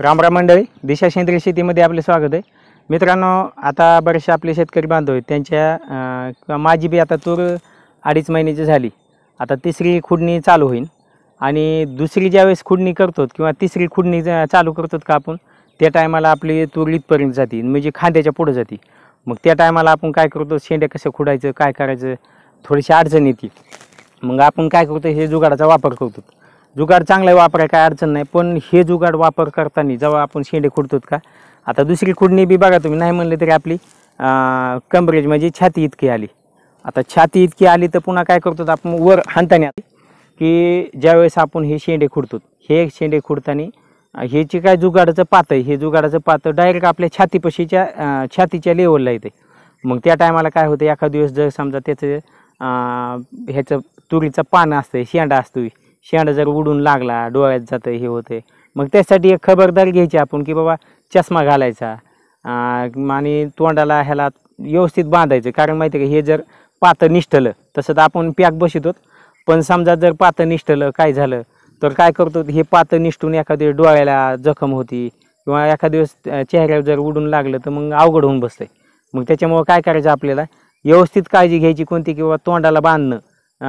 रामराम मंडळी दिशा सेंद्रिय शेतीमध्ये आपले स्वागत आहे मित्रांनो आता बरेचसे आपले शेतकरी बांधव आहेत त्यांच्या माझी बी आता तूर अडीच महिन्याची झाली आता तिसरी खुडणी चालू होईल आणि दुसरी ज्यावेळेस खुडणी करतो किंवा तिसरी खुडणी चालू करतो का आपण त्या टायमाला आपली तूर इथपर्यंत जाते म्हणजे खांद्याच्या पुढं जाते मग त्या टायमाला आपण काय करतो शेंड्या कसं खुडायचं काय करायचं थोडीशी अडचण येते मग आपण काय करतो हे जुगाडाचा वापर करतो जुगाड चांगला वापराय काय अडचण नाही पण हे जुगाड वापर करताना जेव्हा आपण शेंडे खुडतोत का आता दुसरी खुडणी बी बघा तुम्ही नाही म्हणले तरी आपली कमरेज म्हणजे छाती इतकी आली आता छाती इतकी आली तर पुन्हा काय करतो आपण वर हाणताना की ज्यावेळेस आपण हे शेंडे खुडतो हे शेंडे खुडताना ह्याची काय जुगाडाचं पात आहे हे जुगाडाचं पात डायरेक्ट आपल्या छातीपशीच्या छातीच्या लेवलला येते मग त्या टायमाला काय होतं एखाद दिवस जर समजा त्याचं ह्याचं तुरीचं पान असतं शेंडा असतो शेंडा जर उडून लागला डोळ्यात जातं हे होते मग त्यासाठी एक खबरदारी घ्यायची आपण की बाबा चष्मा घालायचा आणि तोंडाला ह्याला व्यवस्थित बांधायचं कारण माहिती आहे का हे जर पातं निष्ठलं तसं तर आपण पॅक होत पण समजा जर पातं निष्ठलं काय झालं तर काय करतो हे पातं निष्ठून एखाद्या डोळ्याला जखम होती किंवा एखाद्या दिवस चेहऱ्यावर जर उडून लागलं तर मग अवघड होऊन बसतंय मग त्याच्यामुळं काय करायचं आपल्याला व्यवस्थित काळजी घ्यायची कोणती किंवा तोंडाला बांधणं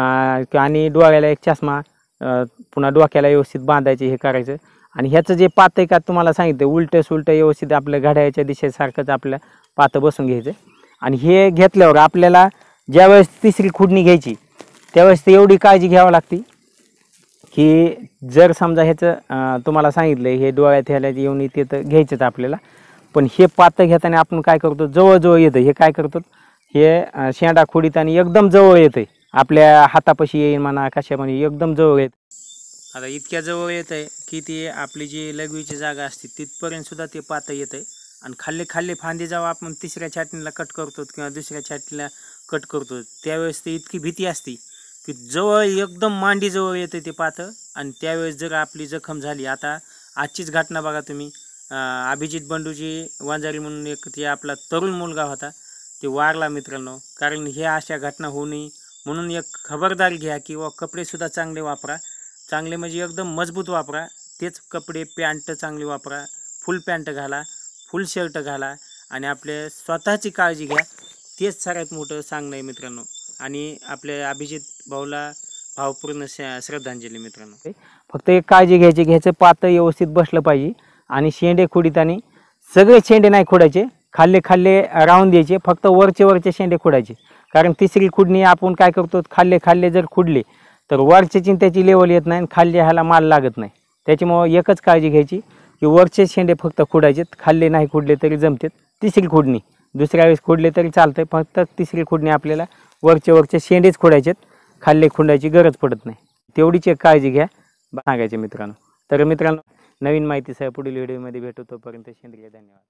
आणि डोळ्याला एक चष्मा पुन्हा डोक्याला व्यवस्थित बांधायचे हे करायचं आणि ह्याचं जे पात आहे का तुम्हाला सांगितलं उलटं सुलटं व्यवस्थित आपल्या घड्याच्या दिशेसारखंच आपलं पातं बसून घ्यायचं आणि हे घेतल्यावर आपल्याला ज्यावेळेस तिसरी खुडणी घ्यायची त्यावेळेस ते एवढी काळजी घ्यावी लागते की जर समजा ह्याचं तुम्हाला सांगितलं हे डोळ्यात ह्याला येऊन ते तर घ्यायचंच आपल्याला पण हे पातं घेताना आपण काय करतो जवळजवळ येतं हे काय करतो हे शेंडा खोडीत आणि एकदम जवळ येतं आपल्या हातापाशी येईन म्हणा कशा म्हणे एकदम जवळ येत आता इतक्या जवळ येत आहे की ती आपली जी लघवीची जागा असते तिथपर्यंत सुद्धा ते पातं येत आहे आणि खाल्ले खाल्ले फांदी जेव्हा आपण तिसऱ्या छाटणीला कट करतो किंवा दुसऱ्या छाटणीला कट करतो त्यावेळेस ते इतकी भीती असते की जवळ एकदम मांडी जवळ येते ते पातं आणि त्यावेळेस जर आपली जखम झाली आता आजचीच घटना बघा तुम्ही अभिजित बंडूजी वांजारी म्हणून एक ते आपला तरुण मुलगा होता ते वारला मित्रांनो कारण हे अशा घटना होऊ नये म्हणून एक खबरदारी घ्या की कपडे कपडेसुद्धा चांगले वापरा चांगले म्हणजे एकदम मजबूत वापरा तेच कपडे पॅन्ट चांगले वापरा फुल पॅन्ट घाला फुल शर्ट घाला आणि आपल्या स्वतःची काळजी घ्या तेच सगळ्यात मोठं सांगणं आहे मित्रांनो आणि आपल्या अभिजित भाऊला भावपूर्ण श्रद्धांजली मित्रांनो फक्त एक काळजी घ्यायची घ्यायचं पातळ व्यवस्थित बसलं पाहिजे आणि शेंडे आणि सगळे शेंडे नाही खोडायचे खाल्ले खाल्ले राहून द्यायचे फक्त वरचे वरचे शेंडे खोडायचे कारण तिसरी खुडणी आपण काय करतो खाल्ले खाल्ले जर खुडले तर वरच्या चिंत्याची लेवल येत नाही आणि खाल्ले ह्याला माल लागत नाही त्याच्यामुळं एकच काळजी घ्यायची की वरचे शेंडे फक्त खुडायचेत खाल्ले नाही खुडले तरी जमतेत तिसरी खुडणी दुसऱ्या वेळेस खुडले तरी चालतं फक्त तिसरी खुडणी आपल्याला वरचे वरचे शेंडेच खुडायचेत खाल्ले खुंडायची गरज पडत नाही तेवढीच एक काळजी घ्या सांगायचे मित्रांनो तर मित्रांनो नवीन माहितीसह पुढील व्हिडिओमध्ये भेटू तोपर्यंत सेंद्रिय धन्यवाद